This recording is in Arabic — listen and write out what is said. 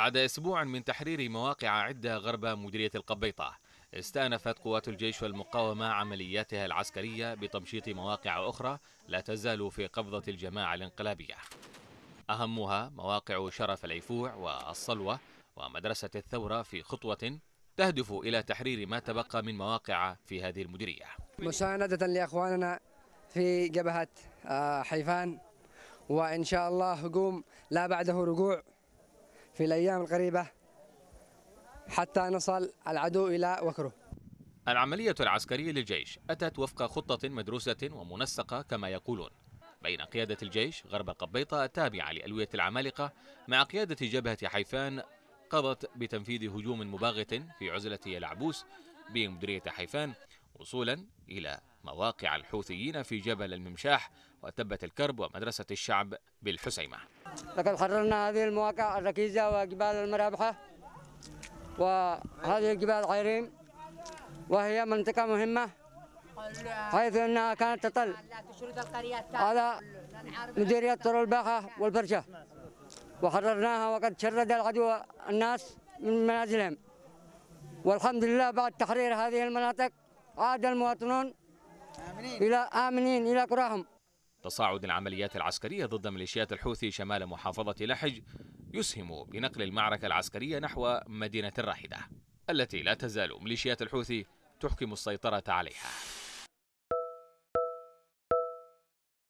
بعد أسبوع من تحرير مواقع عدة غرب مديرية القبيطة استأنفت قوات الجيش والمقاومة عملياتها العسكرية بتمشيط مواقع أخرى لا تزال في قبضة الجماعة الانقلابية أهمها مواقع شرف العفوع والصلوة ومدرسة الثورة في خطوة تهدف إلى تحرير ما تبقى من مواقع في هذه المديرية مساندة لأخواننا في جبهة آه، حيفان وإن شاء الله هجوم لا بعده رجوع في الأيام القريبة حتى نصل العدو إلى وكره العملية العسكرية للجيش أتت وفق خطة مدروسة ومنسقة كما يقولون بين قيادة الجيش غرب القبيطة التابعة لألوية العمالقة مع قيادة جبهة حيفان قضت بتنفيذ هجوم مباغت في عزلة العبوس بمديرية حيفان وصولا إلى مواقع الحوثيين في جبل الممشاح وتبت الكرب ومدرسة الشعب بالحسيمة لقد حررنا هذه المواقع الركيزة وجبال المرابحة وهذه جبال عيريم وهي منطقة مهمة حيث أنها كانت تطل على مديرية طر الباحة والبرشة وحررناها وقد شرد العدو الناس من منازلهم والحمد لله بعد تحرير هذه المناطق عاد المواطنون إلى آمنين إلى قراهم تصاعد العمليات العسكرية ضد ميليشيات الحوثي شمال محافظة لحج يسهم بنقل المعركة العسكرية نحو مدينة الراحدة التي لا تزال ميليشيات الحوثي تحكم السيطرة عليها